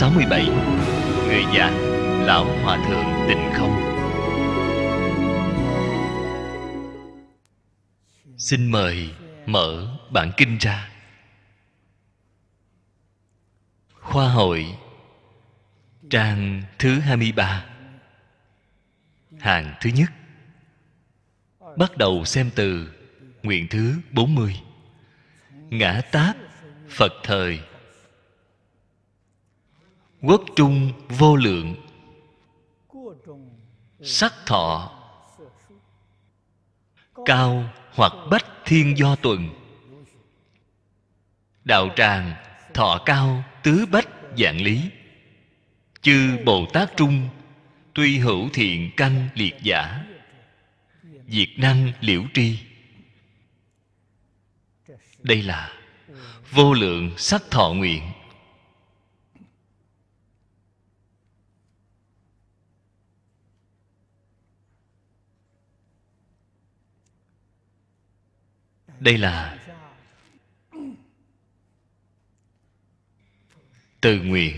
67 Người già Lão Hòa Thượng Tịnh Không Xin mời mở bản kinh ra Khoa hội Trang thứ 23 Hàng thứ nhất Bắt đầu xem từ Nguyện thứ 40 Ngã tác Phật thời quốc trung vô lượng sắc thọ cao hoặc bách thiên do tuần đạo tràng thọ cao tứ bách dạng lý chư bồ tát trung tuy hữu thiện căn liệt giả diệt năng liễu tri đây là vô lượng sắc thọ nguyện đây là từ nguyện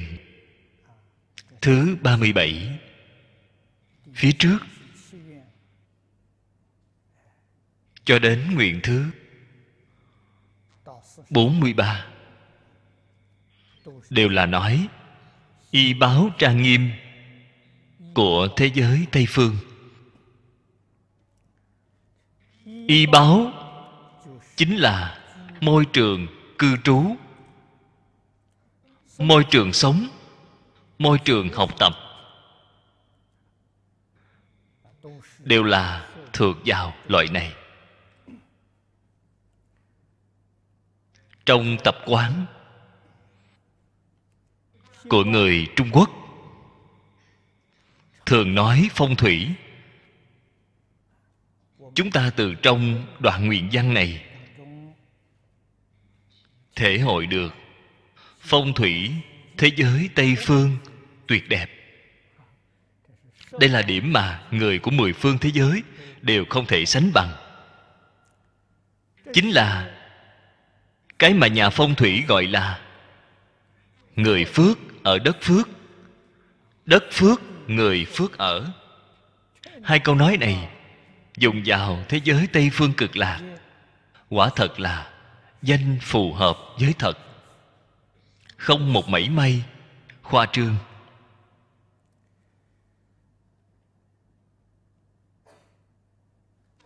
thứ 37 phía trước cho đến nguyện thứ 43 đều là nói y báo trang nghiêm của thế giới tây phương y báo chính là môi trường cư trú môi trường sống môi trường học tập đều là thuộc vào loại này trong tập quán của người trung quốc thường nói phong thủy chúng ta từ trong đoạn nguyện văn này thể hội được phong thủy thế giới tây phương tuyệt đẹp đây là điểm mà người của mười phương thế giới đều không thể sánh bằng chính là cái mà nhà phong thủy gọi là người phước ở đất phước đất phước người phước ở hai câu nói này dùng vào thế giới tây phương cực lạc quả thật là danh phù hợp với thật không một mảy may khoa trương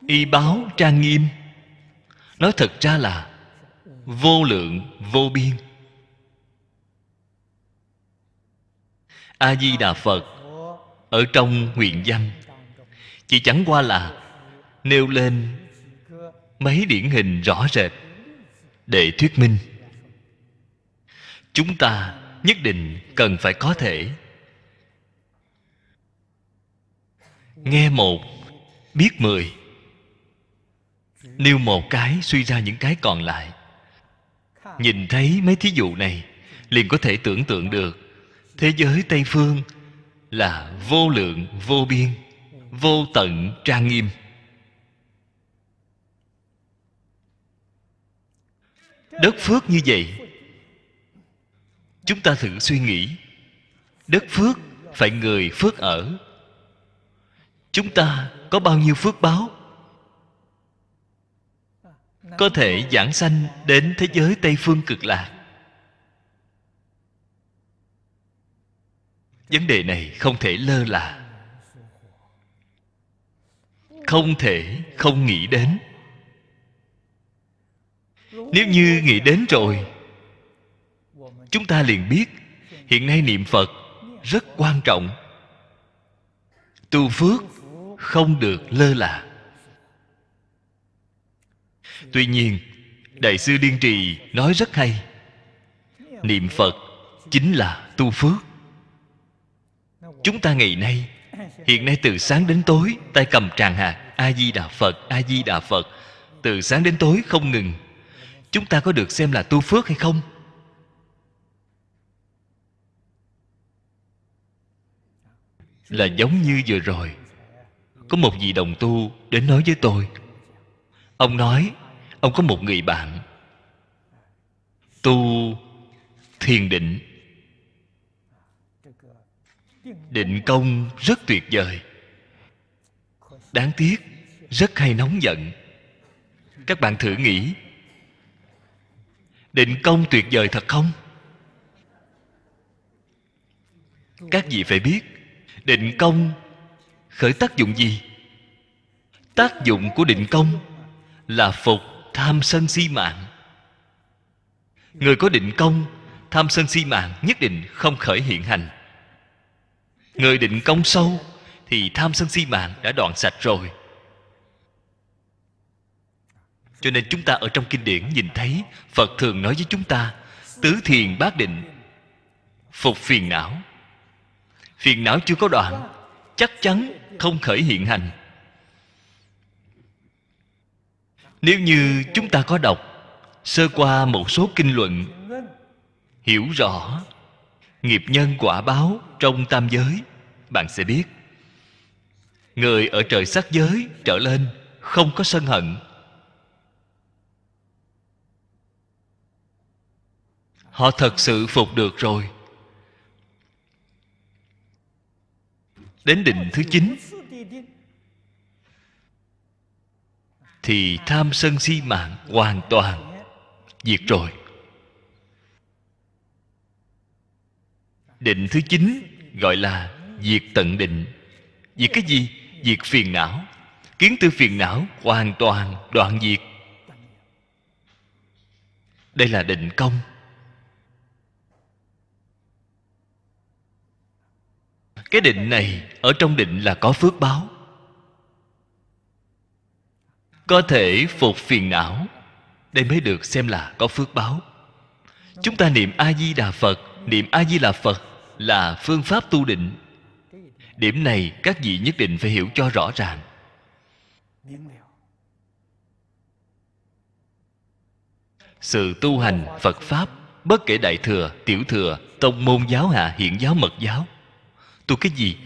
y báo trang nghiêm nói thật ra là vô lượng vô biên a di đà phật ở trong nguyện danh chỉ chẳng qua là nêu lên mấy điển hình rõ rệt để thuyết minh chúng ta nhất định cần phải có thể nghe một biết mười nêu một cái suy ra những cái còn lại nhìn thấy mấy thí dụ này liền có thể tưởng tượng được thế giới tây phương là vô lượng vô biên vô tận trang nghiêm đất phước như vậy chúng ta thử suy nghĩ đất phước phải người phước ở chúng ta có bao nhiêu phước báo có thể giảng sanh đến thế giới tây phương cực lạc vấn đề này không thể lơ là không thể không nghĩ đến nếu như nghĩ đến rồi chúng ta liền biết hiện nay niệm phật rất quan trọng tu phước không được lơ là tuy nhiên đại sư điên trì nói rất hay niệm phật chính là tu phước chúng ta ngày nay hiện nay từ sáng đến tối tay cầm tràng hạt a di đà phật a di đà phật từ sáng đến tối không ngừng chúng ta có được xem là tu phước hay không là giống như vừa rồi có một vị đồng tu đến nói với tôi ông nói ông có một người bạn tu thiền định định công rất tuyệt vời đáng tiếc rất hay nóng giận các bạn thử nghĩ định công tuyệt vời thật không các vị phải biết định công khởi tác dụng gì tác dụng của định công là phục tham sân si mạng người có định công tham sân si mạng nhất định không khởi hiện hành người định công sâu thì tham sân si mạng đã đoạn sạch rồi cho nên chúng ta ở trong kinh điển nhìn thấy phật thường nói với chúng ta tứ thiền bác định phục phiền não phiền não chưa có đoạn chắc chắn không khởi hiện hành nếu như chúng ta có đọc sơ qua một số kinh luận hiểu rõ nghiệp nhân quả báo trong tam giới bạn sẽ biết người ở trời sắc giới trở lên không có sân hận họ thật sự phục được rồi đến định thứ chín thì tham sân si mạng hoàn toàn diệt rồi định thứ chín gọi là diệt tận định diệt cái gì diệt phiền não kiến tư phiền não hoàn toàn đoạn diệt đây là định công cái định này ở trong định là có phước báo có thể phục phiền não đây mới được xem là có phước báo chúng ta niệm a di đà phật niệm a di đà phật là phương pháp tu định điểm này các vị nhất định phải hiểu cho rõ ràng sự tu hành phật pháp bất kể đại thừa tiểu thừa tông môn giáo hạ hiện giáo mật giáo tu cái gì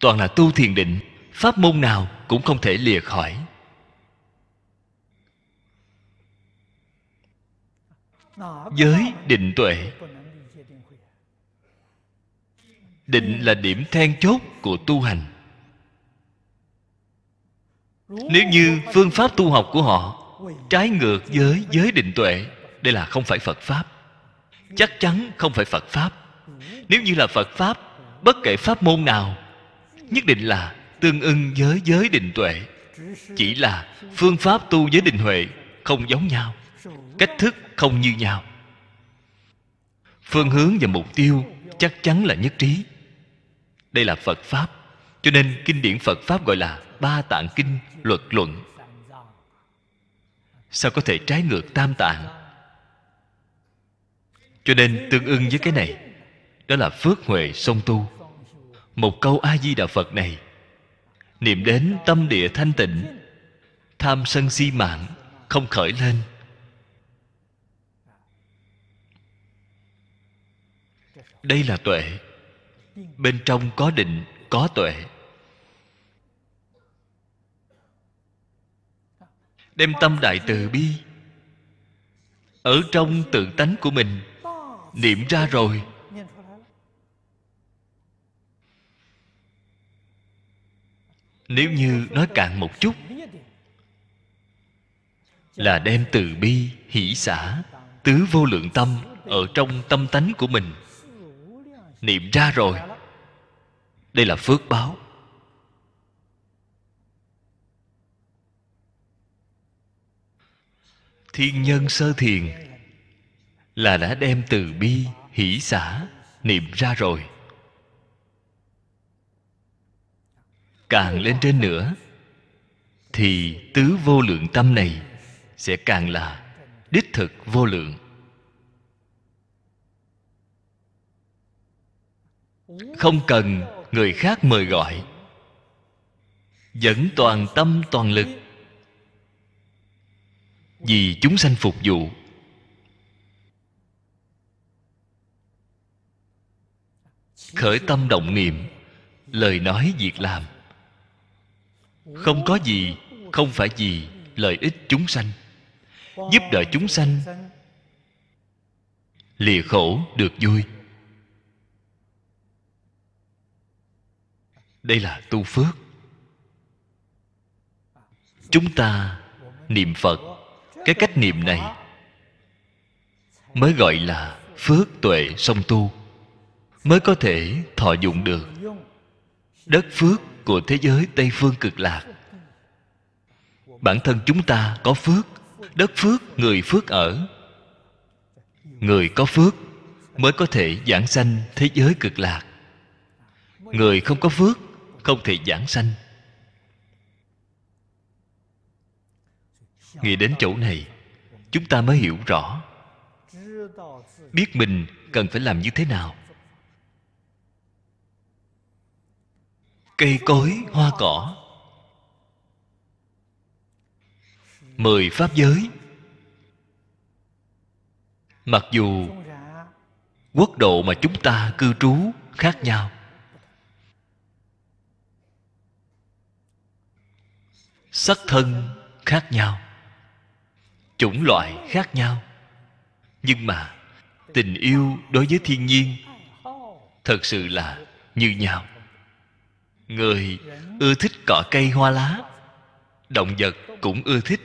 toàn là tu thiền định pháp môn nào cũng không thể lìa khỏi giới định tuệ định là điểm then chốt của tu hành nếu như phương pháp tu học của họ trái ngược với giới định tuệ đây là không phải phật pháp chắc chắn không phải phật pháp nếu như là phật pháp bất kể pháp môn nào nhất định là tương ưng với giới định tuệ chỉ là phương pháp tu giới định huệ không giống nhau cách thức không như nhau phương hướng và mục tiêu chắc chắn là nhất trí đây là phật pháp cho nên kinh điển phật pháp gọi là ba tạng kinh luật luận sao có thể trái ngược tam tạng cho nên tương ưng với cái này đó là phước huệ song tu một câu a di đà phật này niệm đến tâm địa thanh tịnh tham sân si mạng không khởi lên đây là tuệ bên trong có định có tuệ đem tâm đại từ bi ở trong tự tánh của mình niệm ra rồi nếu như nói cạn một chút là đem từ bi hỷ xả tứ vô lượng tâm ở trong tâm tánh của mình niệm ra rồi đây là phước báo thiên nhân sơ thiền là đã đem từ bi hỷ xả niệm ra rồi càng lên trên nữa thì tứ vô lượng tâm này sẽ càng là đích thực vô lượng không cần người khác mời gọi dẫn toàn tâm toàn lực vì chúng sanh phục vụ khởi tâm động niệm lời nói việc làm không có gì không phải gì lợi ích chúng sanh giúp đỡ chúng sanh lìa khổ được vui đây là tu phước chúng ta niệm phật cái cách niệm này mới gọi là phước tuệ song tu mới có thể thọ dụng được đất phước của thế giới tây phương cực lạc bản thân chúng ta có phước đất phước người phước ở người có phước mới có thể giảng sanh thế giới cực lạc người không có phước không thể giảng sanh nghĩ đến chỗ này chúng ta mới hiểu rõ biết mình cần phải làm như thế nào cây cối hoa cỏ mười pháp giới mặc dù quốc độ mà chúng ta cư trú khác nhau sắc thân khác nhau chủng loại khác nhau nhưng mà tình yêu đối với thiên nhiên thật sự là như nhau người ưa thích cỏ cây hoa lá động vật cũng ưa thích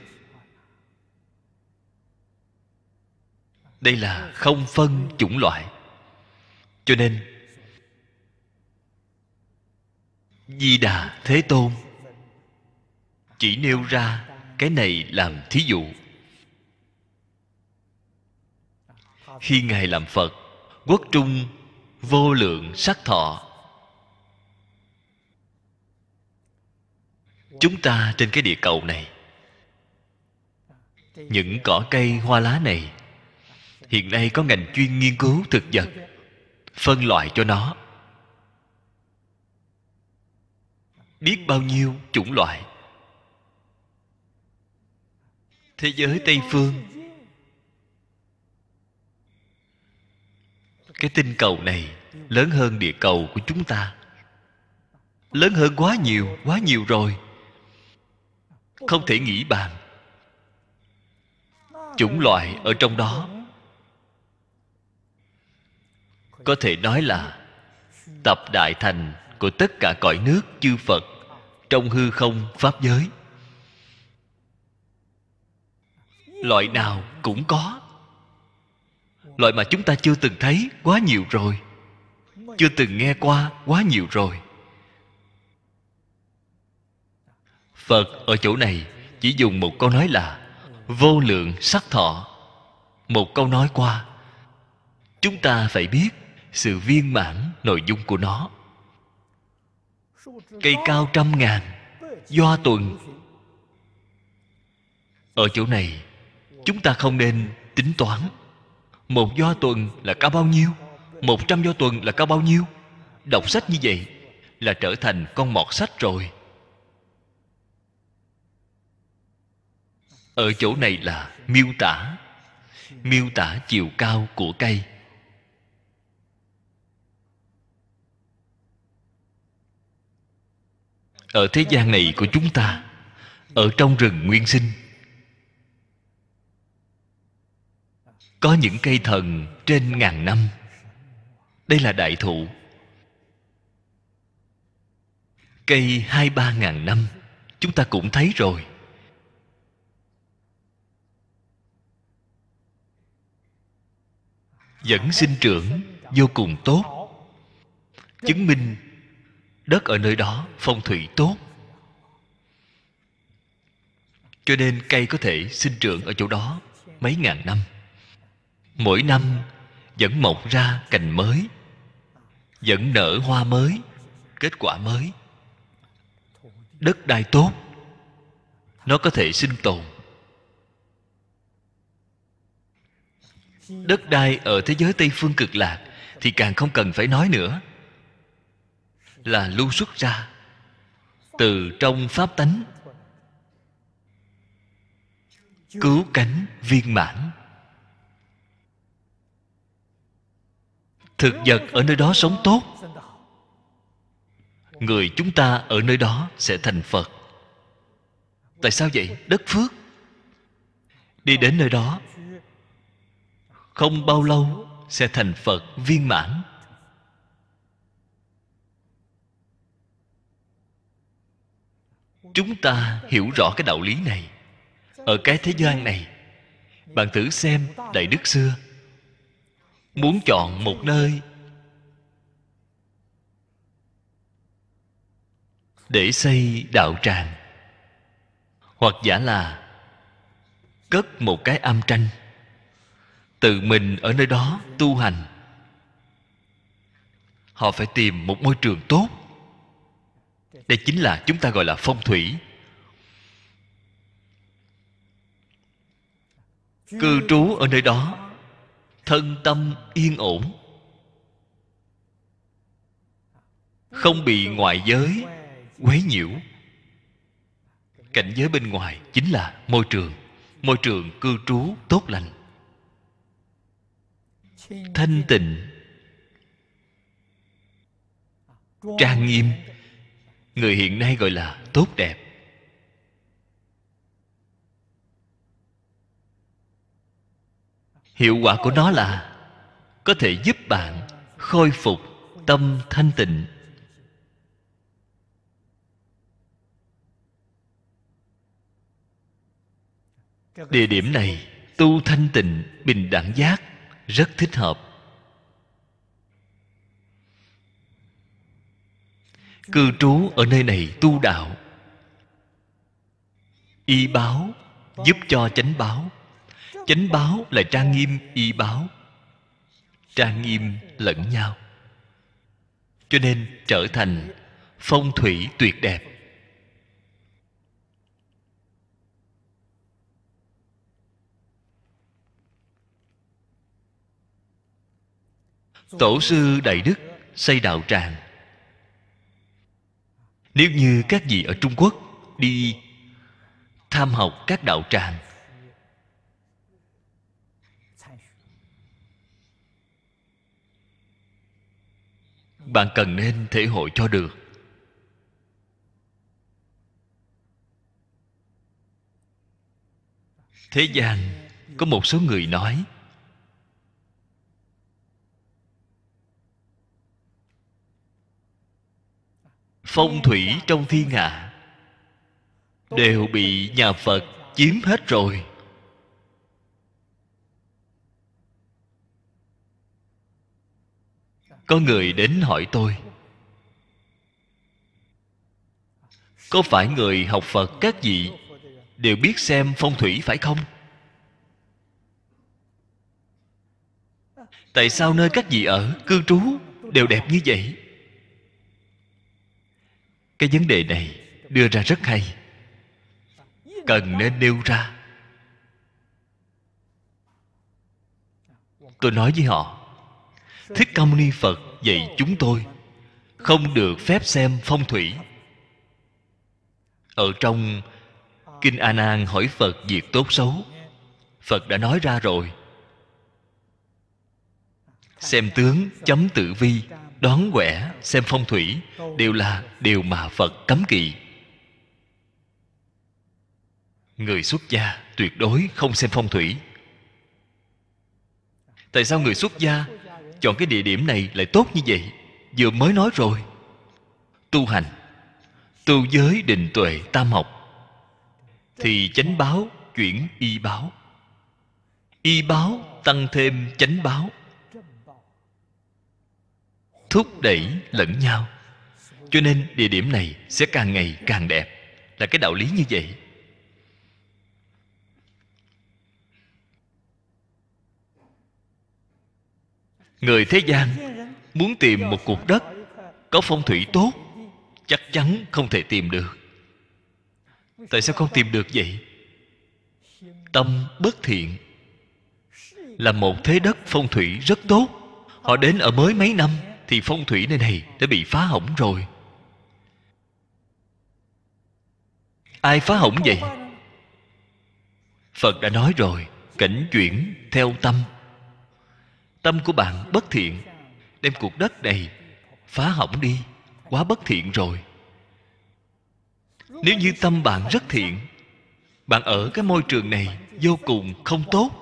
đây là không phân chủng loại cho nên di đà thế tôn chỉ nêu ra cái này làm thí dụ khi ngài làm phật quốc trung vô lượng sắc thọ chúng ta trên cái địa cầu này những cỏ cây hoa lá này hiện nay có ngành chuyên nghiên cứu thực vật phân loại cho nó biết bao nhiêu chủng loại thế giới tây phương cái tinh cầu này lớn hơn địa cầu của chúng ta lớn hơn quá nhiều quá nhiều rồi không thể nghĩ bàn chủng loại ở trong đó có thể nói là tập đại thành của tất cả cõi nước chư phật trong hư không pháp giới loại nào cũng có loại mà chúng ta chưa từng thấy quá nhiều rồi chưa từng nghe qua quá nhiều rồi phật ở chỗ này chỉ dùng một câu nói là vô lượng sắc thọ một câu nói qua chúng ta phải biết sự viên mãn nội dung của nó cây cao trăm ngàn do tuần ở chỗ này chúng ta không nên tính toán một do tuần là cao bao nhiêu một trăm do tuần là cao bao nhiêu đọc sách như vậy là trở thành con mọt sách rồi ở chỗ này là miêu tả miêu tả chiều cao của cây ở thế gian này của chúng ta ở trong rừng nguyên sinh có những cây thần trên ngàn năm đây là đại thụ cây hai ba ngàn năm chúng ta cũng thấy rồi vẫn sinh trưởng vô cùng tốt chứng minh đất ở nơi đó phong thủy tốt cho nên cây có thể sinh trưởng ở chỗ đó mấy ngàn năm mỗi năm vẫn mọc ra cành mới vẫn nở hoa mới kết quả mới đất đai tốt nó có thể sinh tồn đất đai ở thế giới tây phương cực lạc thì càng không cần phải nói nữa là lưu xuất ra từ trong pháp tánh cứu cánh viên mãn thực vật ở nơi đó sống tốt người chúng ta ở nơi đó sẽ thành phật tại sao vậy đất phước đi đến nơi đó không bao lâu sẽ thành phật viên mãn chúng ta hiểu rõ cái đạo lý này ở cái thế gian này bạn thử xem đại đức xưa muốn chọn một nơi để xây đạo tràng hoặc giả là cất một cái âm tranh tự mình ở nơi đó tu hành họ phải tìm một môi trường tốt đây chính là chúng ta gọi là phong thủy cư trú ở nơi đó thân tâm yên ổn không bị ngoại giới quấy nhiễu cảnh giới bên ngoài chính là môi trường môi trường cư trú tốt lành thanh tịnh trang nghiêm người hiện nay gọi là tốt đẹp hiệu quả của nó là có thể giúp bạn khôi phục tâm thanh tịnh địa điểm này tu thanh tịnh bình đẳng giác rất thích hợp cư trú ở nơi này tu đạo y báo giúp cho chánh báo chánh báo là trang nghiêm y báo trang nghiêm lẫn nhau cho nên trở thành phong thủy tuyệt đẹp tổ sư đại đức xây đạo tràng nếu như các vị ở trung quốc đi tham học các đạo tràng bạn cần nên thể hội cho được thế gian có một số người nói phong thủy trong thiên hạ đều bị nhà phật chiếm hết rồi có người đến hỏi tôi có phải người học phật các vị đều biết xem phong thủy phải không tại sao nơi các vị ở cư trú đều đẹp như vậy cái vấn đề này đưa ra rất hay cần nên nêu ra tôi nói với họ thích ca mâu ni phật dạy chúng tôi không được phép xem phong thủy ở trong kinh a nan hỏi phật việc tốt xấu phật đã nói ra rồi xem tướng chấm tử vi đón quẻ xem phong thủy đều là điều mà phật cấm kỵ người xuất gia tuyệt đối không xem phong thủy tại sao người xuất gia chọn cái địa điểm này lại tốt như vậy vừa mới nói rồi tu hành tu giới định tuệ tam học thì chánh báo chuyển y báo y báo tăng thêm chánh báo thúc đẩy lẫn nhau cho nên địa điểm này sẽ càng ngày càng đẹp là cái đạo lý như vậy người thế gian muốn tìm một cục đất có phong thủy tốt chắc chắn không thể tìm được tại sao không tìm được vậy tâm bất thiện là một thế đất phong thủy rất tốt họ đến ở mới mấy năm thì phong thủy nơi này đã bị phá hỏng rồi ai phá hỏng vậy phật đã nói rồi cảnh chuyển theo tâm tâm của bạn bất thiện đem cuộc đất này phá hỏng đi quá bất thiện rồi nếu như tâm bạn rất thiện bạn ở cái môi trường này vô cùng không tốt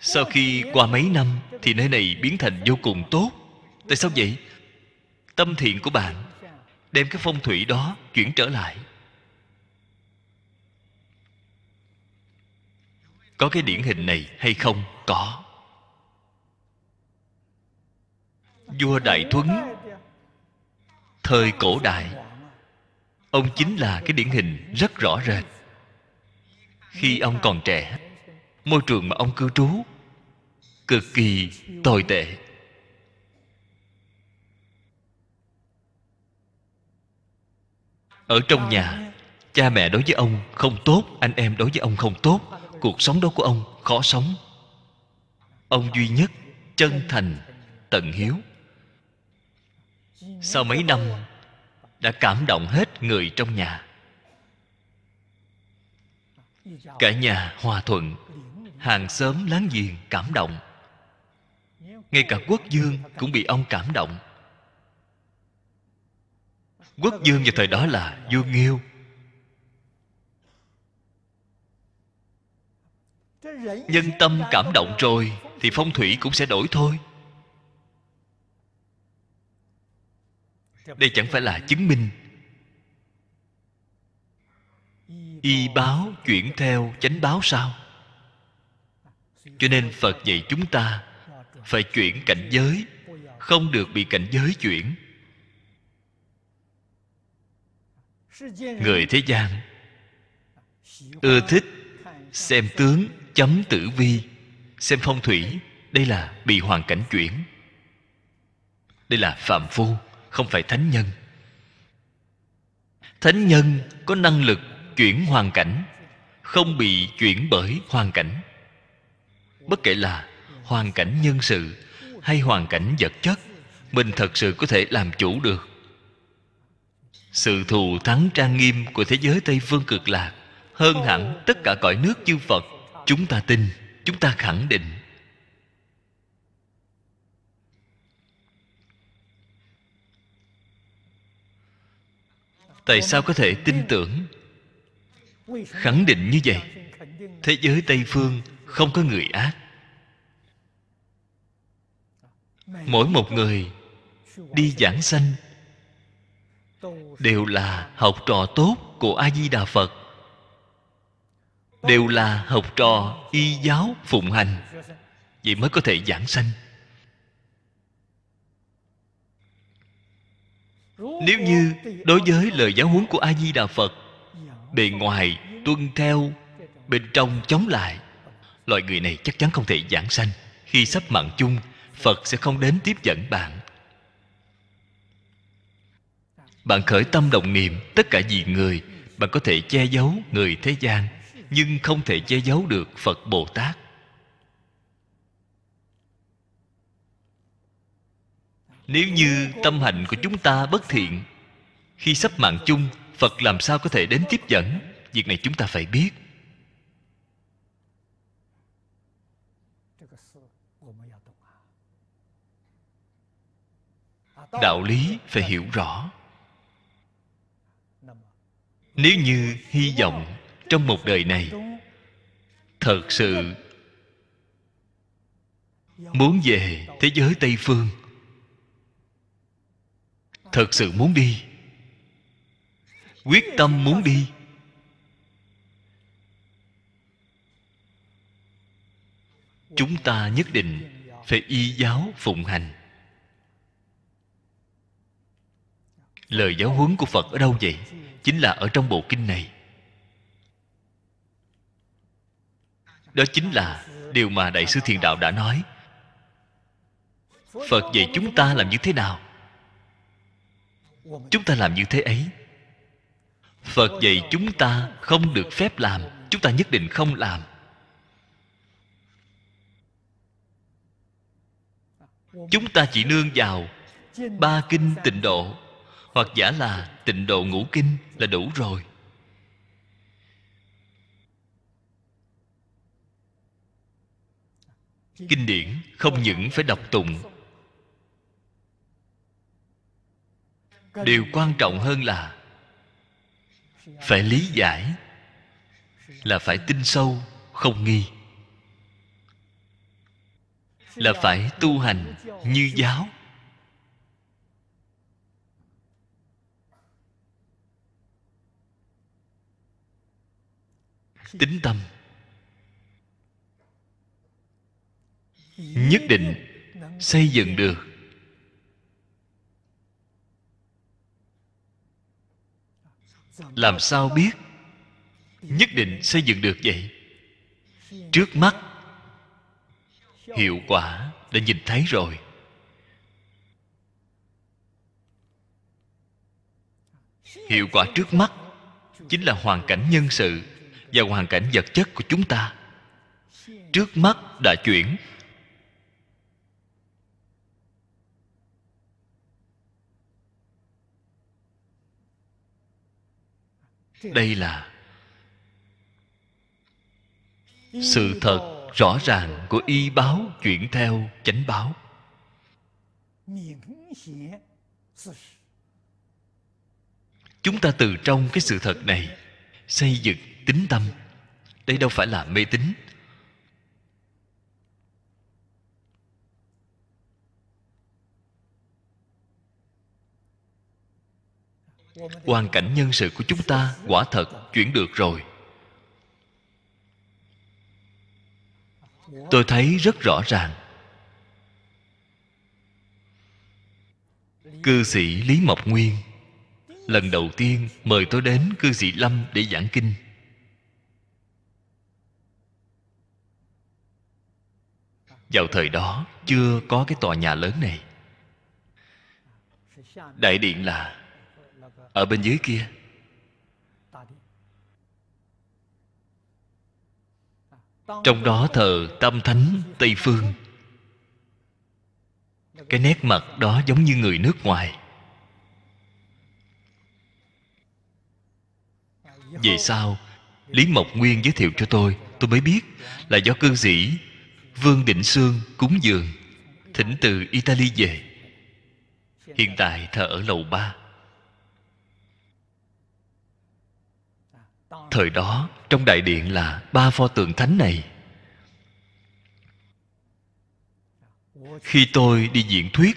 sau khi qua mấy năm thì nơi này biến thành vô cùng tốt tại sao vậy tâm thiện của bạn đem cái phong thủy đó chuyển trở lại có cái điển hình này hay không có vua đại thuấn thời cổ đại ông chính là cái điển hình rất rõ rệt khi ông còn trẻ môi trường mà ông cư trú cực kỳ tồi tệ ở trong nhà cha mẹ đối với ông không tốt anh em đối với ông không tốt cuộc sống đó của ông khó sống ông duy nhất chân thành tận hiếu sau mấy năm đã cảm động hết người trong nhà cả nhà hòa thuận hàng xóm láng giềng cảm động ngay cả quốc dương cũng bị ông cảm động quốc dương vào thời đó là vua nghiêu nhân tâm cảm động rồi thì phong thủy cũng sẽ đổi thôi đây chẳng phải là chứng minh y báo chuyển theo chánh báo sao cho nên phật dạy chúng ta phải chuyển cảnh giới không được bị cảnh giới chuyển người thế gian ưa thích xem tướng chấm tử vi xem phong thủy đây là bị hoàn cảnh chuyển đây là phạm phu không phải thánh nhân thánh nhân có năng lực chuyển hoàn cảnh không bị chuyển bởi hoàn cảnh bất kể là hoàn cảnh nhân sự hay hoàn cảnh vật chất mình thật sự có thể làm chủ được sự thù thắng trang nghiêm của thế giới tây phương cực lạc hơn hẳn tất cả cõi nước chư phật chúng ta tin chúng ta khẳng định tại sao có thể tin tưởng khẳng định như vậy thế giới tây phương không có người ác mỗi một người đi giảng sanh đều là học trò tốt của a di đà phật đều là học trò y giáo phụng hành vậy mới có thể giảng sanh nếu như đối với lời giáo huấn của a di đà phật bề ngoài tuân theo bên trong chống lại Loại người này chắc chắn không thể giảng sanh Khi sắp mạng chung Phật sẽ không đến tiếp dẫn bạn Bạn khởi tâm đồng niệm Tất cả vì người Bạn có thể che giấu người thế gian Nhưng không thể che giấu được Phật Bồ Tát Nếu như tâm hành của chúng ta bất thiện Khi sắp mạng chung Phật làm sao có thể đến tiếp dẫn Việc này chúng ta phải biết đạo lý phải hiểu rõ nếu như hy vọng trong một đời này thật sự muốn về thế giới tây phương thật sự muốn đi quyết tâm muốn đi chúng ta nhất định phải y giáo phụng hành lời giáo huấn của phật ở đâu vậy chính là ở trong bộ kinh này đó chính là điều mà đại sư thiền đạo đã nói phật dạy chúng ta làm như thế nào chúng ta làm như thế ấy phật dạy chúng ta không được phép làm chúng ta nhất định không làm chúng ta chỉ nương vào ba kinh tịnh độ hoặc giả là tịnh độ ngũ kinh là đủ rồi kinh điển không những phải đọc tụng điều quan trọng hơn là phải lý giải là phải tin sâu không nghi là phải tu hành như giáo tính tâm nhất định xây dựng được làm sao biết nhất định xây dựng được vậy trước mắt hiệu quả đã nhìn thấy rồi hiệu quả trước mắt chính là hoàn cảnh nhân sự và hoàn cảnh vật chất của chúng ta trước mắt đã chuyển đây là sự thật rõ ràng của y báo chuyển theo chánh báo chúng ta từ trong cái sự thật này xây dựng tín tâm đây đâu phải là mê tín hoàn cảnh nhân sự của chúng ta quả thật chuyển được rồi tôi thấy rất rõ ràng cư sĩ lý mộc nguyên lần đầu tiên mời tôi đến cư sĩ lâm để giảng kinh vào thời đó chưa có cái tòa nhà lớn này đại điện là ở bên dưới kia trong đó thờ tâm thánh tây phương cái nét mặt đó giống như người nước ngoài vì sao lý mộc nguyên giới thiệu cho tôi tôi mới biết là do cư sĩ Vương Định Sương cúng dường Thỉnh từ Italy về Hiện tại thờ ở lầu ba Thời đó trong đại điện là ba pho tượng thánh này Khi tôi đi diễn thuyết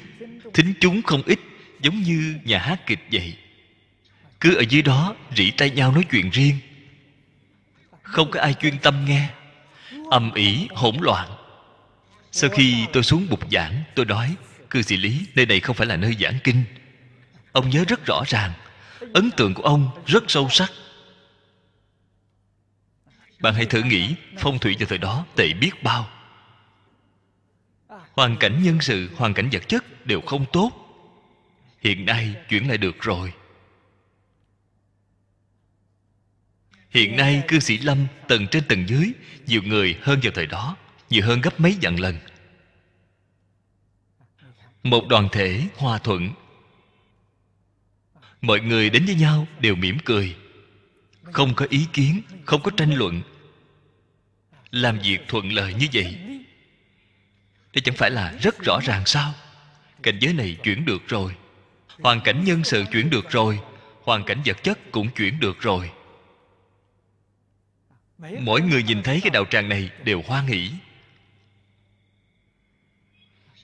Thính chúng không ít Giống như nhà hát kịch vậy Cứ ở dưới đó rỉ tay nhau nói chuyện riêng Không có ai chuyên tâm nghe Âm ỉ hỗn loạn sau khi tôi xuống bục giảng tôi nói cư sĩ lý nơi này không phải là nơi giảng kinh ông nhớ rất rõ ràng ấn tượng của ông rất sâu sắc bạn hãy thử nghĩ phong thủy vào thời đó tệ biết bao hoàn cảnh nhân sự hoàn cảnh vật chất đều không tốt hiện nay chuyển lại được rồi hiện nay cư sĩ lâm tầng trên tầng dưới nhiều người hơn vào thời đó nhiều hơn gấp mấy vạn lần một đoàn thể hòa thuận mọi người đến với nhau đều mỉm cười không có ý kiến không có tranh luận làm việc thuận lợi như vậy đây chẳng phải là rất rõ ràng sao cảnh giới này chuyển được rồi hoàn cảnh nhân sự chuyển được rồi hoàn cảnh vật chất cũng chuyển được rồi mỗi người nhìn thấy cái đạo tràng này đều hoan hỷ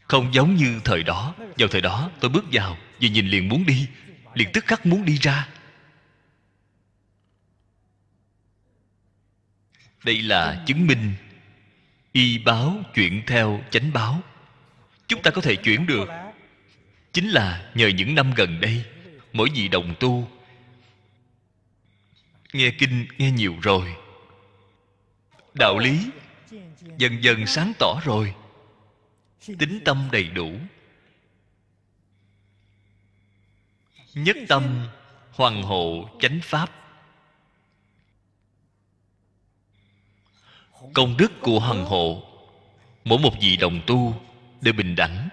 không giống như thời đó Vào thời đó tôi bước vào và nhìn liền muốn đi Liền tức khắc muốn đi ra Đây là chứng minh Y báo chuyển theo chánh báo Chúng ta có thể chuyển được Chính là nhờ những năm gần đây Mỗi vị đồng tu Nghe kinh nghe nhiều rồi Đạo lý Dần dần sáng tỏ rồi tính tâm đầy đủ nhất tâm hoàng hộ chánh pháp công đức của hoàng hộ mỗi một vị đồng tu đều bình đẳng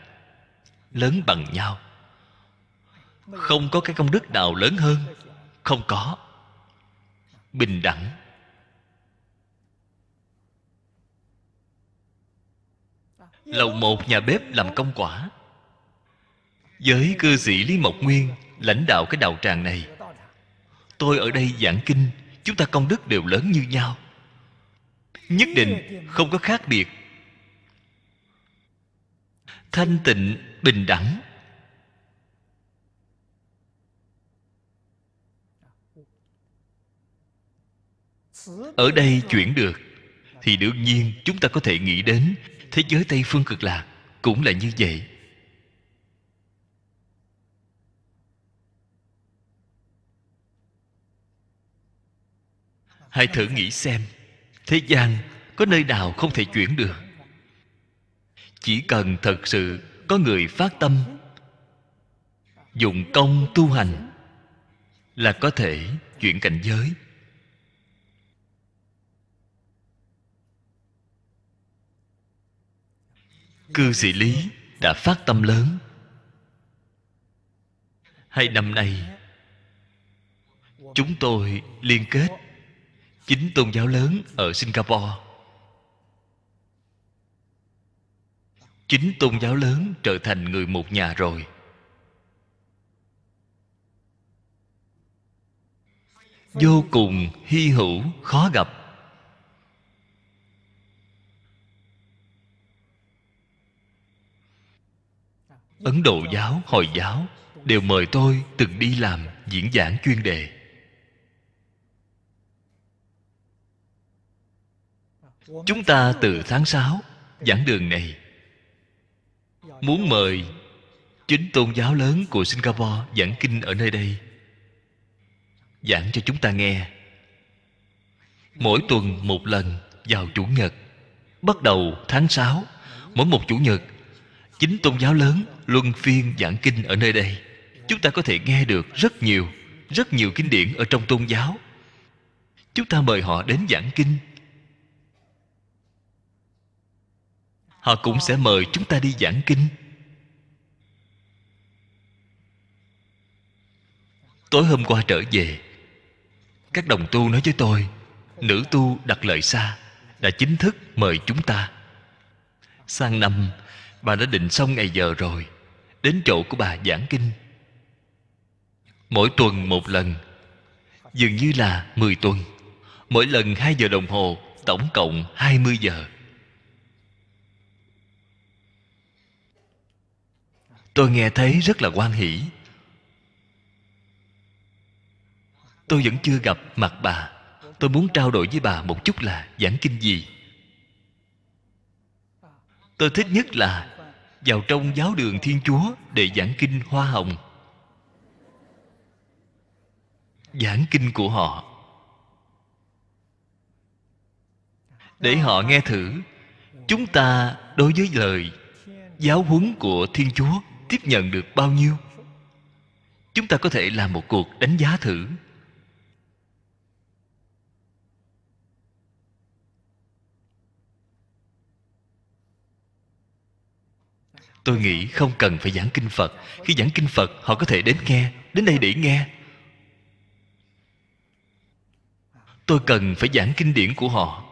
lớn bằng nhau không có cái công đức nào lớn hơn không có bình đẳng lầu một nhà bếp làm công quả với cư sĩ lý mộc nguyên lãnh đạo cái đạo tràng này tôi ở đây giảng kinh chúng ta công đức đều lớn như nhau nhất định không có khác biệt thanh tịnh bình đẳng ở đây chuyển được thì đương nhiên chúng ta có thể nghĩ đến thế giới tây phương cực lạc cũng là như vậy hãy thử nghĩ xem thế gian có nơi nào không thể chuyển được chỉ cần thật sự có người phát tâm dụng công tu hành là có thể chuyển cảnh giới cư sĩ lý đã phát tâm lớn hai năm nay chúng tôi liên kết chính tôn giáo lớn ở singapore chính tôn giáo lớn trở thành người một nhà rồi vô cùng hy hữu khó gặp ấn độ giáo hồi giáo đều mời tôi từng đi làm diễn giảng chuyên đề chúng ta từ tháng sáu giảng đường này muốn mời chính tôn giáo lớn của singapore giảng kinh ở nơi đây giảng cho chúng ta nghe mỗi tuần một lần vào chủ nhật bắt đầu tháng sáu mỗi một chủ nhật chính tôn giáo lớn luân phiên giảng kinh ở nơi đây chúng ta có thể nghe được rất nhiều rất nhiều kinh điển ở trong tôn giáo chúng ta mời họ đến giảng kinh họ cũng sẽ mời chúng ta đi giảng kinh tối hôm qua trở về các đồng tu nói với tôi nữ tu đặt lợi xa đã chính thức mời chúng ta sang năm bà đã định xong ngày giờ rồi đến chỗ của bà giảng kinh mỗi tuần một lần dường như là 10 tuần mỗi lần 2 giờ đồng hồ tổng cộng 20 giờ tôi nghe thấy rất là quan hỷ tôi vẫn chưa gặp mặt bà tôi muốn trao đổi với bà một chút là giảng kinh gì tôi thích nhất là vào trong giáo đường thiên chúa để giảng kinh hoa hồng giảng kinh của họ để họ nghe thử chúng ta đối với lời giáo huấn của thiên chúa tiếp nhận được bao nhiêu chúng ta có thể làm một cuộc đánh giá thử tôi nghĩ không cần phải giảng kinh phật khi giảng kinh phật họ có thể đến nghe đến đây để nghe tôi cần phải giảng kinh điển của họ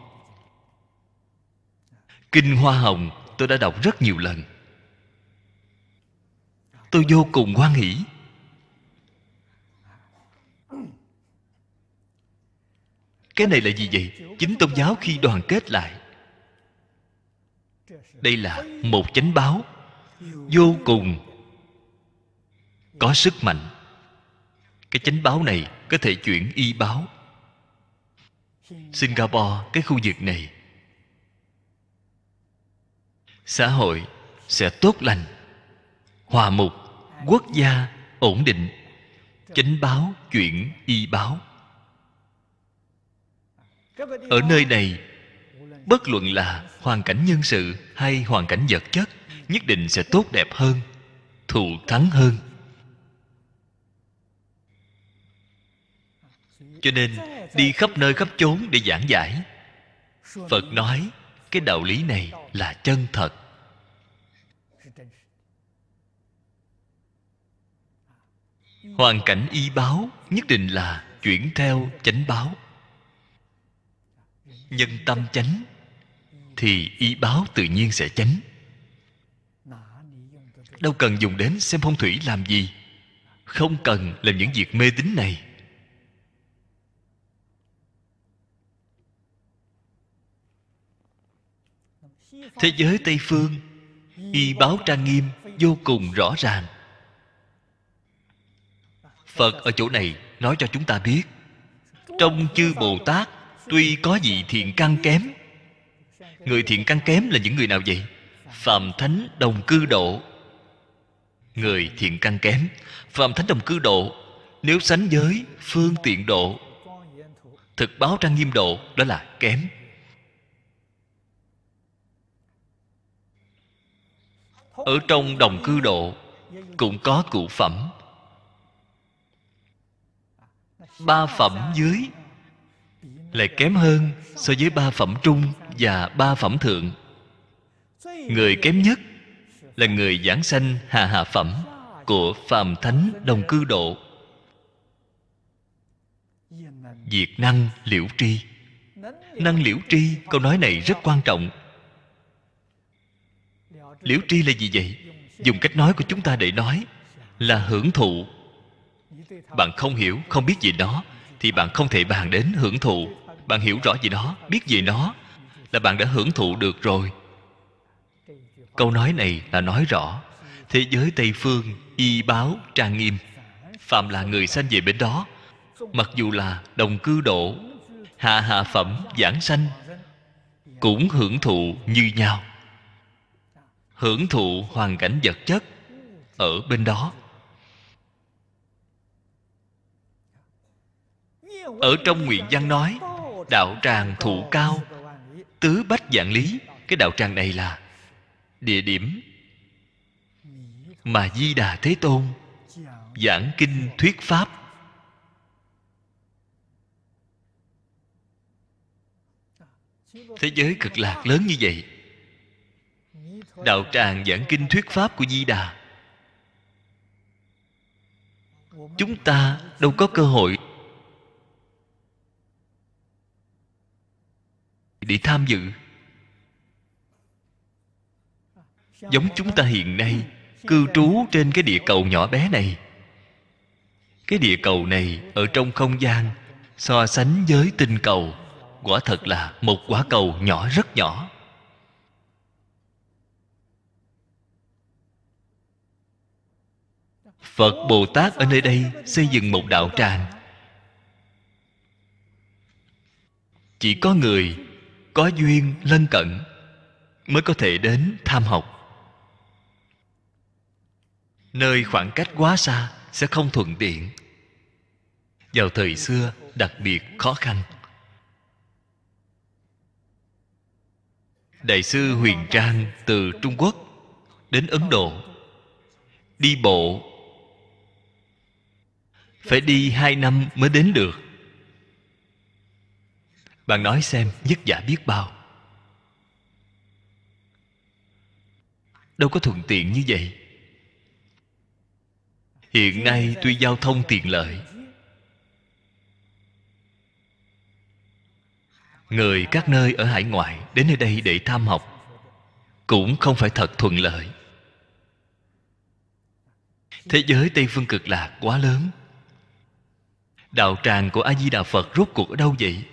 kinh hoa hồng tôi đã đọc rất nhiều lần tôi vô cùng hoan hỷ cái này là gì vậy chính tôn giáo khi đoàn kết lại đây là một chánh báo vô cùng có sức mạnh cái chánh báo này có thể chuyển y báo singapore cái khu vực này xã hội sẽ tốt lành hòa mục quốc gia ổn định chánh báo chuyển y báo ở nơi này bất luận là hoàn cảnh nhân sự hay hoàn cảnh vật chất nhất định sẽ tốt đẹp hơn thù thắng hơn cho nên đi khắp nơi khắp chốn để giảng giải phật nói cái đạo lý này là chân thật hoàn cảnh y báo nhất định là chuyển theo chánh báo nhân tâm chánh thì y báo tự nhiên sẽ chánh đâu cần dùng đến xem phong thủy làm gì không cần làm những việc mê tín này thế giới tây phương y báo trang nghiêm vô cùng rõ ràng phật ở chỗ này nói cho chúng ta biết trong chư bồ tát tuy có vị thiện căn kém người thiện căn kém là những người nào vậy phàm thánh đồng cư độ người thiện căn kém phạm thánh đồng cư độ nếu sánh giới phương tiện độ thực báo trang nghiêm độ đó là kém ở trong đồng cư độ cũng có cụ phẩm ba phẩm dưới lại kém hơn so với ba phẩm trung và ba phẩm thượng người kém nhất là người giảng sanh hà hạ phẩm của phàm thánh đồng cư độ diệt năng liễu tri năng liễu tri câu nói này rất quan trọng liễu tri là gì vậy dùng cách nói của chúng ta để nói là hưởng thụ bạn không hiểu không biết gì đó thì bạn không thể bàn đến hưởng thụ bạn hiểu rõ gì đó biết gì đó là bạn đã hưởng thụ được rồi câu nói này là nói rõ thế giới tây phương y báo trang nghiêm phạm là người sanh về bên đó mặc dù là đồng cư độ hạ hạ phẩm giảng sanh cũng hưởng thụ như nhau hưởng thụ hoàn cảnh vật chất ở bên đó ở trong nguyện văn nói đạo tràng thụ cao tứ bách dạng lý cái đạo tràng này là địa điểm mà di đà thế tôn giảng kinh thuyết pháp thế giới cực lạc lớn như vậy đạo tràng giảng kinh thuyết pháp của di đà chúng ta đâu có cơ hội để tham dự giống chúng ta hiện nay cư trú trên cái địa cầu nhỏ bé này cái địa cầu này ở trong không gian so sánh với tinh cầu quả thật là một quả cầu nhỏ rất nhỏ phật bồ tát ở nơi đây xây dựng một đạo tràng chỉ có người có duyên lân cận mới có thể đến tham học nơi khoảng cách quá xa sẽ không thuận tiện vào thời xưa đặc biệt khó khăn đại sư huyền trang từ trung quốc đến ấn độ đi bộ phải đi hai năm mới đến được bạn nói xem vất vả biết bao đâu có thuận tiện như vậy hiện nay tuy giao thông tiện lợi người các nơi ở hải ngoại đến nơi đây để tham học cũng không phải thật thuận lợi thế giới tây phương cực lạc quá lớn đạo tràng của a di đà phật rốt cuộc ở đâu vậy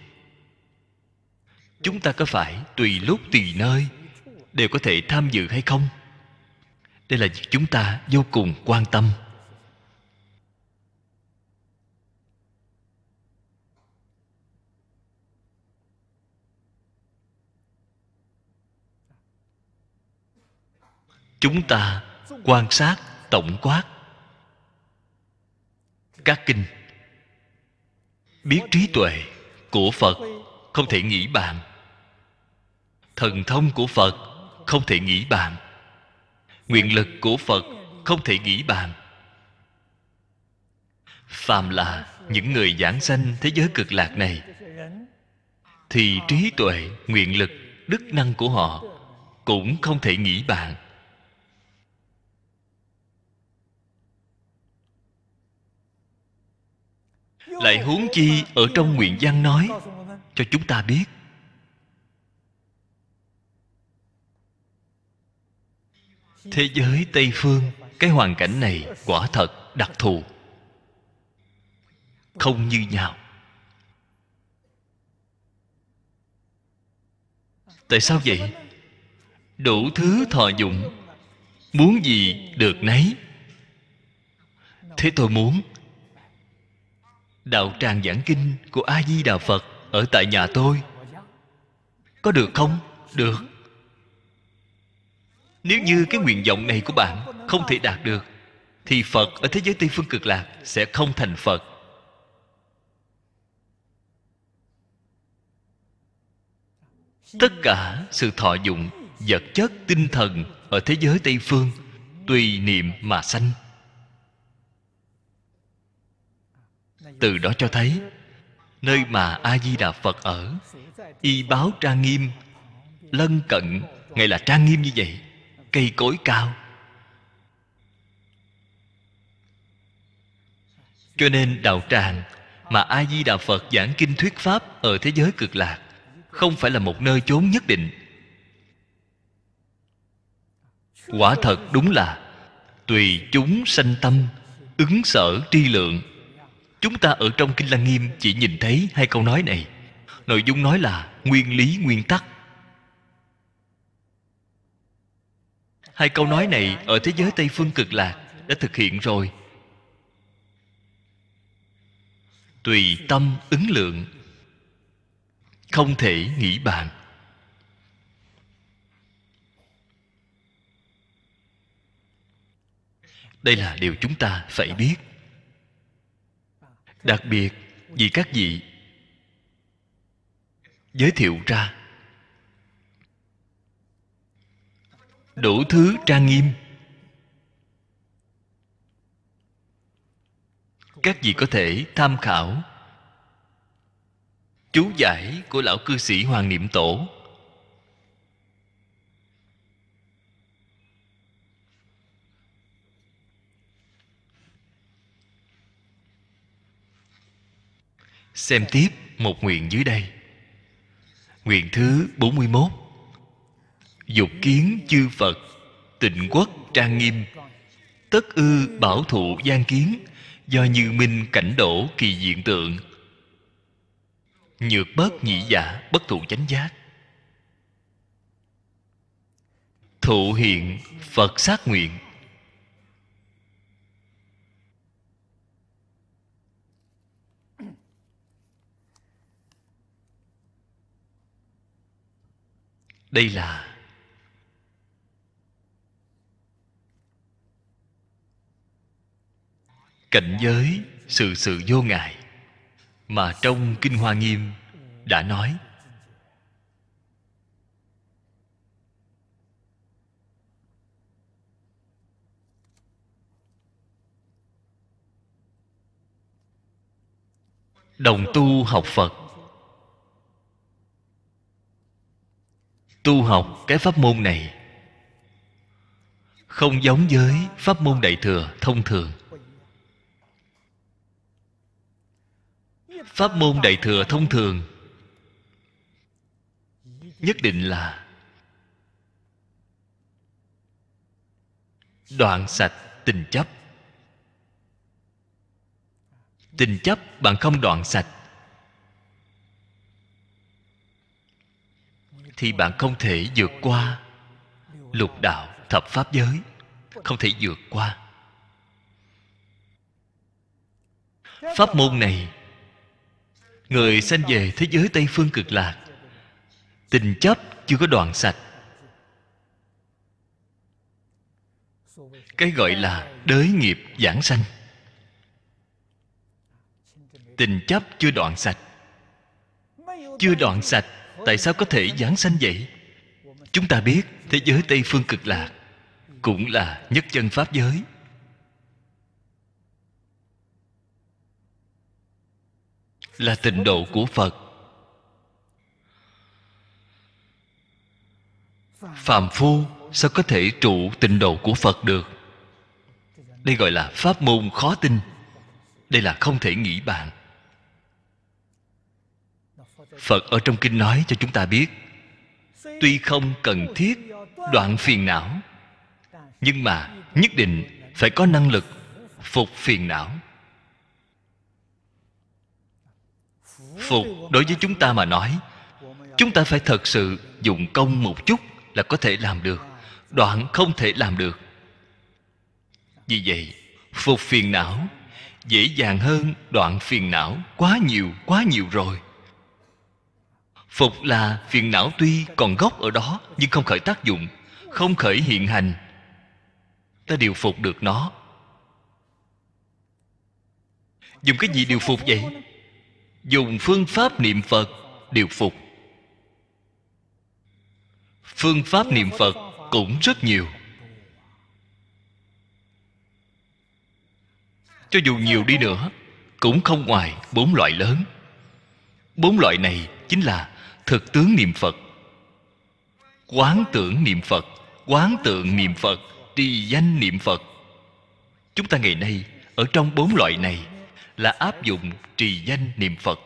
chúng ta có phải tùy lúc tùy nơi đều có thể tham dự hay không đây là việc chúng ta vô cùng quan tâm chúng ta quan sát tổng quát các kinh biết trí tuệ của phật không thể nghĩ bàn thần thông của phật không thể nghĩ bàn nguyện lực của phật không thể nghĩ bàn phàm là những người giảng sanh thế giới cực lạc này thì trí tuệ nguyện lực đức năng của họ cũng không thể nghĩ bàn lại huống chi ở trong nguyện văn nói cho chúng ta biết thế giới tây phương cái hoàn cảnh này quả thật đặc thù không như nhau tại sao vậy đủ thứ thọ dụng muốn gì được nấy thế tôi muốn đạo tràng giảng kinh của a di đà phật ở tại nhà tôi có được không được nếu như cái nguyện vọng này của bạn không thể đạt được thì phật ở thế giới tây phương cực lạc sẽ không thành phật tất cả sự thọ dụng vật chất tinh thần ở thế giới tây phương tùy niệm mà sanh từ đó cho thấy nơi mà a di đà phật ở y báo trang nghiêm lân cận ngay là trang nghiêm như vậy cây cối cao cho nên đạo tràng mà a di đà phật giảng kinh thuyết pháp ở thế giới cực lạc không phải là một nơi chốn nhất định quả thật đúng là tùy chúng sanh tâm ứng sở tri lượng chúng ta ở trong kinh lăng nghiêm chỉ nhìn thấy hai câu nói này nội dung nói là nguyên lý nguyên tắc hai câu nói này ở thế giới tây phương cực lạc đã thực hiện rồi tùy tâm ứng lượng không thể nghĩ bạn đây là điều chúng ta phải biết đặc biệt vì các vị giới thiệu ra đủ thứ trang nghiêm các vị có thể tham khảo chú giải của lão cư sĩ hoàng niệm tổ Xem tiếp một nguyện dưới đây Nguyện thứ 41 Dục kiến chư Phật Tịnh quốc trang nghiêm Tất ư bảo thụ gian kiến Do như minh cảnh đổ kỳ diện tượng Nhược bất nhị giả dạ bất thụ chánh giác Thụ hiện Phật sát nguyện đây là cảnh giới sự sự vô ngại mà trong kinh hoa nghiêm đã nói đồng tu học phật tu học cái pháp môn này không giống với pháp môn đại thừa thông thường pháp môn đại thừa thông thường nhất định là đoạn sạch tình chấp tình chấp bạn không đoạn sạch thì bạn không thể vượt qua lục đạo thập pháp giới không thể vượt qua pháp môn này người sanh về thế giới tây phương cực lạc tình chấp chưa có đoạn sạch cái gọi là đới nghiệp giảng sanh tình chấp chưa đoạn sạch chưa đoạn sạch tại sao có thể giáng sanh vậy chúng ta biết thế giới tây phương cực lạc cũng là nhất chân pháp giới là tịnh độ của phật phàm phu sao có thể trụ tịnh độ của phật được đây gọi là pháp môn khó tin đây là không thể nghĩ bàn phật ở trong kinh nói cho chúng ta biết tuy không cần thiết đoạn phiền não nhưng mà nhất định phải có năng lực phục phiền não phục đối với chúng ta mà nói chúng ta phải thật sự dụng công một chút là có thể làm được đoạn không thể làm được vì vậy phục phiền não dễ dàng hơn đoạn phiền não quá nhiều quá nhiều rồi Phục là phiền não tuy còn gốc ở đó Nhưng không khởi tác dụng Không khởi hiện hành Ta điều phục được nó Dùng cái gì điều phục vậy? Dùng phương pháp niệm Phật điều phục Phương pháp niệm Phật cũng rất nhiều Cho dù nhiều đi nữa Cũng không ngoài bốn loại lớn Bốn loại này chính là thực tướng niệm phật quán tưởng niệm phật quán tượng niệm phật trì danh niệm phật chúng ta ngày nay ở trong bốn loại này là áp dụng trì danh niệm phật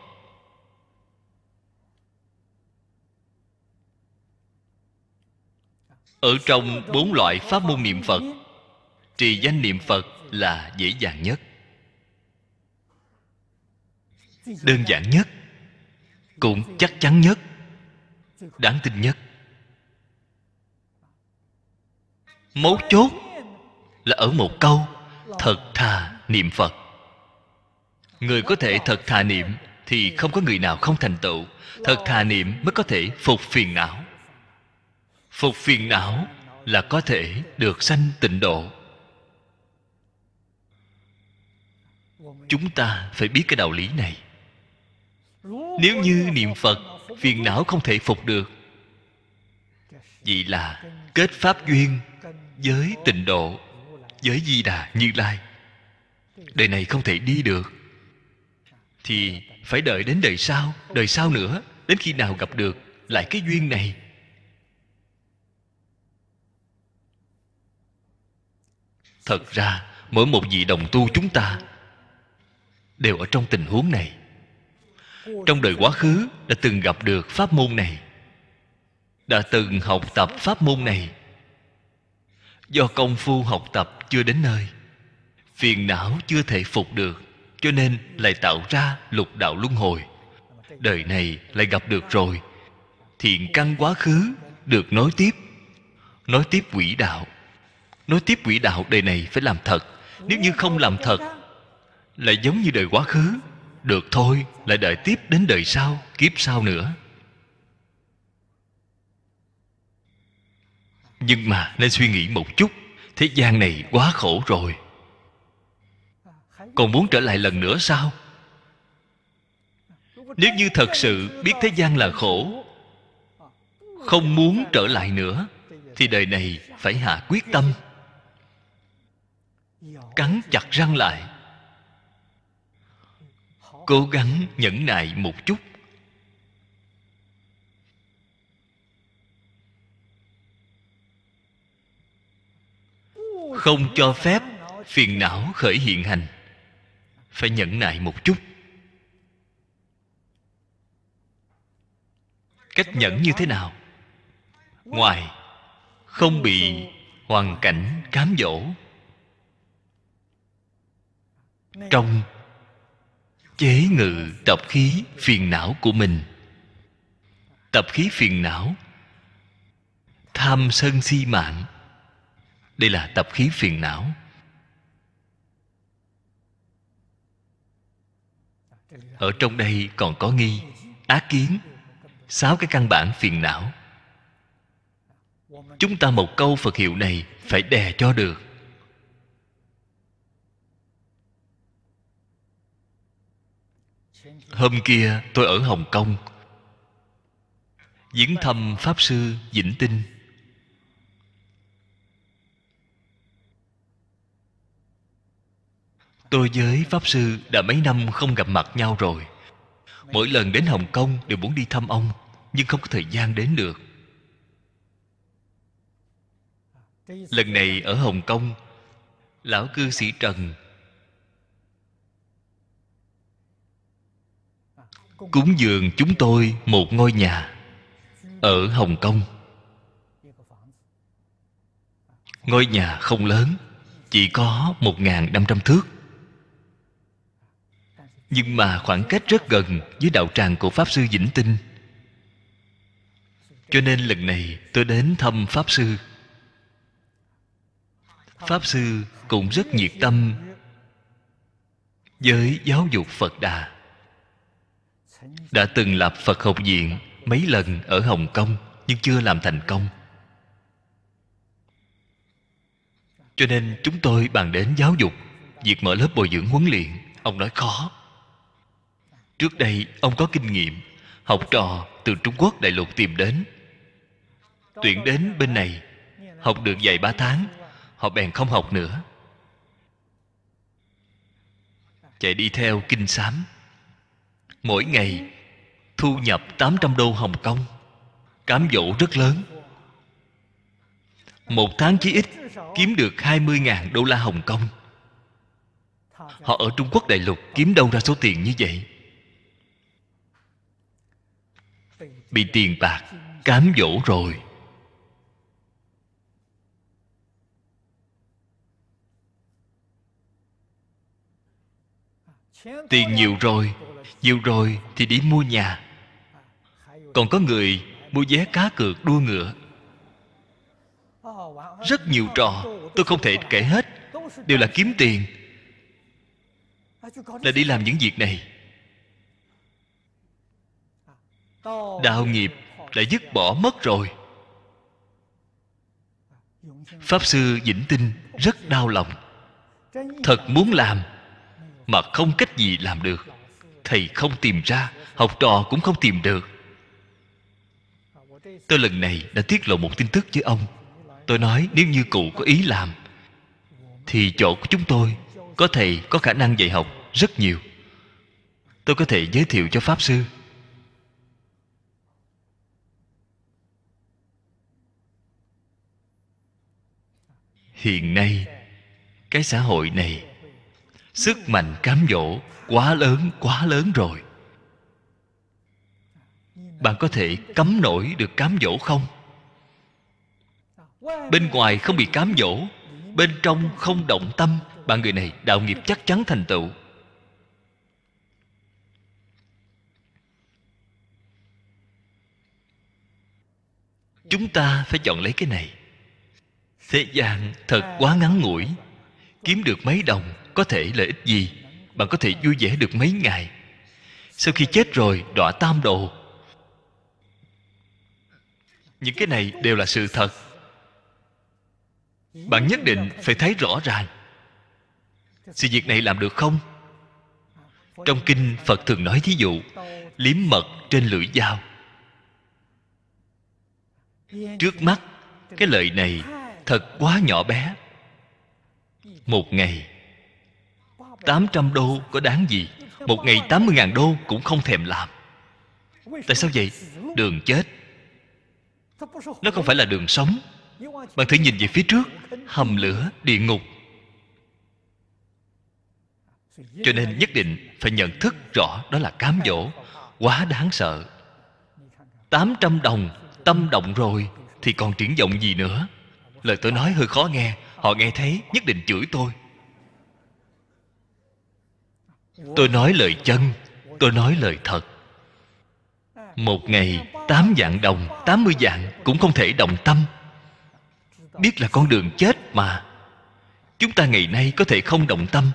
ở trong bốn loại pháp môn niệm phật trì danh niệm phật là dễ dàng nhất đơn giản nhất cũng chắc chắn nhất đáng tin nhất mấu chốt là ở một câu thật thà niệm phật người có thể thật thà niệm thì không có người nào không thành tựu thật thà niệm mới có thể phục phiền não phục phiền não là có thể được sanh tịnh độ chúng ta phải biết cái đạo lý này nếu như niệm phật phiền não không thể phục được vì là kết pháp duyên với tịnh độ với di đà như lai đời này không thể đi được thì phải đợi đến đời sau đời sau nữa đến khi nào gặp được lại cái duyên này thật ra mỗi một vị đồng tu chúng ta đều ở trong tình huống này trong đời quá khứ đã từng gặp được pháp môn này đã từng học tập pháp môn này do công phu học tập chưa đến nơi phiền não chưa thể phục được cho nên lại tạo ra lục đạo luân hồi đời này lại gặp được rồi thiện căn quá khứ được nói tiếp nói tiếp quỷ đạo nói tiếp quỷ đạo đời này phải làm thật nếu như không làm thật lại giống như đời quá khứ được thôi lại đợi tiếp đến đời sau kiếp sau nữa nhưng mà nên suy nghĩ một chút thế gian này quá khổ rồi còn muốn trở lại lần nữa sao nếu như thật sự biết thế gian là khổ không muốn trở lại nữa thì đời này phải hạ quyết tâm cắn chặt răng lại cố gắng nhẫn nại một chút không cho phép phiền não khởi hiện hành phải nhẫn nại một chút cách nhẫn như thế nào ngoài không bị hoàn cảnh cám dỗ trong chế ngự tập khí phiền não của mình tập khí phiền não tham sân si mạng đây là tập khí phiền não ở trong đây còn có nghi ác kiến sáu cái căn bản phiền não chúng ta một câu phật hiệu này phải đè cho được hôm kia tôi ở hồng kông viếng thăm pháp sư vĩnh tinh tôi với pháp sư đã mấy năm không gặp mặt nhau rồi mỗi lần đến hồng kông đều muốn đi thăm ông nhưng không có thời gian đến được lần này ở hồng kông lão cư sĩ trần cúng dường chúng tôi một ngôi nhà ở hồng kông ngôi nhà không lớn chỉ có một ngàn năm trăm thước nhưng mà khoảng cách rất gần với đạo tràng của pháp sư vĩnh tinh cho nên lần này tôi đến thăm pháp sư pháp sư cũng rất nhiệt tâm với giáo dục phật đà đã từng lập phật học viện mấy lần ở hồng kông nhưng chưa làm thành công cho nên chúng tôi bàn đến giáo dục việc mở lớp bồi dưỡng huấn luyện ông nói khó trước đây ông có kinh nghiệm học trò từ trung quốc đại lục tìm đến tuyển đến bên này học được vài ba tháng họ bèn không học nữa chạy đi theo kinh sám mỗi ngày thu nhập 800 đô Hồng Kông cám dỗ rất lớn một tháng chí ít kiếm được 20.000 đô la Hồng Kông Họ ở Trung Quốc đại lục kiếm đâu ra số tiền như vậy Bị tiền bạc cám dỗ rồi tiền nhiều rồi nhiều rồi thì đi mua nhà còn có người mua vé cá cược đua ngựa rất nhiều trò tôi không thể kể hết đều là kiếm tiền là đi làm những việc này đạo nghiệp đã dứt bỏ mất rồi pháp sư vĩnh tinh rất đau lòng thật muốn làm mà không cách gì làm được thầy không tìm ra học trò cũng không tìm được tôi lần này đã tiết lộ một tin tức với ông tôi nói nếu như cụ có ý làm thì chỗ của chúng tôi có thầy có khả năng dạy học rất nhiều tôi có thể giới thiệu cho pháp sư hiện nay cái xã hội này sức mạnh cám dỗ quá lớn quá lớn rồi bạn có thể cấm nổi được cám dỗ không bên ngoài không bị cám dỗ bên trong không động tâm bạn người này đạo nghiệp chắc chắn thành tựu chúng ta phải chọn lấy cái này thế gian thật quá ngắn ngủi kiếm được mấy đồng có thể lợi ích gì bạn có thể vui vẻ được mấy ngày sau khi chết rồi đọa tam đồ những cái này đều là sự thật bạn nhất định phải thấy rõ ràng sự việc này làm được không trong kinh phật thường nói thí dụ liếm mật trên lưỡi dao trước mắt cái lợi này thật quá nhỏ bé một ngày 800 đô có đáng gì Một ngày 80 ngàn đô cũng không thèm làm Tại sao vậy? Đường chết Nó không phải là đường sống Bạn thử nhìn về phía trước Hầm lửa, địa ngục Cho nên nhất định phải nhận thức rõ Đó là cám dỗ Quá đáng sợ 800 đồng Tâm động rồi Thì còn triển vọng gì nữa Lời tôi nói hơi khó nghe họ nghe thấy nhất định chửi tôi tôi nói lời chân tôi nói lời thật một ngày tám vạn đồng tám mươi vạn cũng không thể động tâm biết là con đường chết mà chúng ta ngày nay có thể không động tâm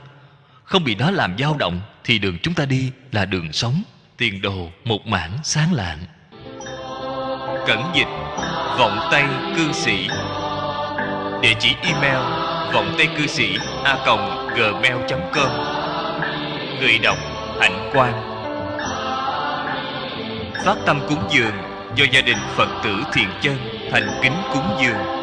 không bị nó làm dao động thì đường chúng ta đi là đường sống tiền đồ một mảng sáng lạng cẩn dịch vọng tay cư sĩ địa chỉ email vòng tay cư sĩ a gmail.com người đọc hạnh quan phát tâm cúng dường do gia đình phật tử thiền chân thành kính cúng dường